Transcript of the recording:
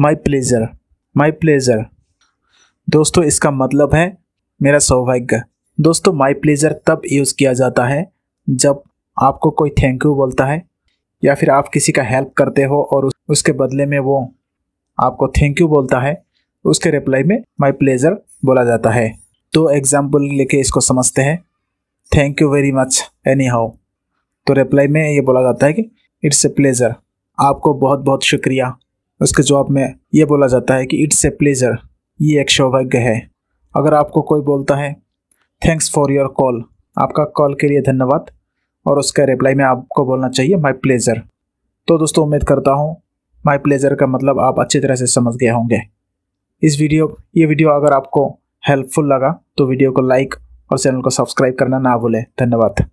my pleasure my pleasure दोस्तों इसका मतलब है मेरा सौभाग्य दोस्तों माई प्लेजर तब यूज़ किया जाता है जब आपको कोई थैंक यू बोलता है या फिर आप किसी का हेल्प करते हो और उसके बदले में वो आपको थैंक यू बोलता है उसके रिप्लाई में माई प्लेजर बोला जाता है तो एग्जाम्पल लेके इसको समझते हैं thank you very much anyhow तो रिप्लाई में ये बोला जाता है कि इट्स ए प्लेजर आपको बहुत बहुत शुक्रिया उसके जवाब में ये बोला जाता है कि इट्स ए प्लेजर ये एक सौभाग्य है अगर आपको कोई बोलता है थैंक्स फॉर योर कॉल आपका कॉल के लिए धन्यवाद और उसका रिप्लाई में आपको बोलना चाहिए माई प्लेजर तो दोस्तों उम्मीद करता हूँ माई प्लेजर का मतलब आप अच्छी तरह से समझ गए होंगे इस वीडियो ये वीडियो अगर आपको हेल्पफुल लगा तो वीडियो को लाइक और चैनल को सब्सक्राइब करना ना भूलें धन्यवाद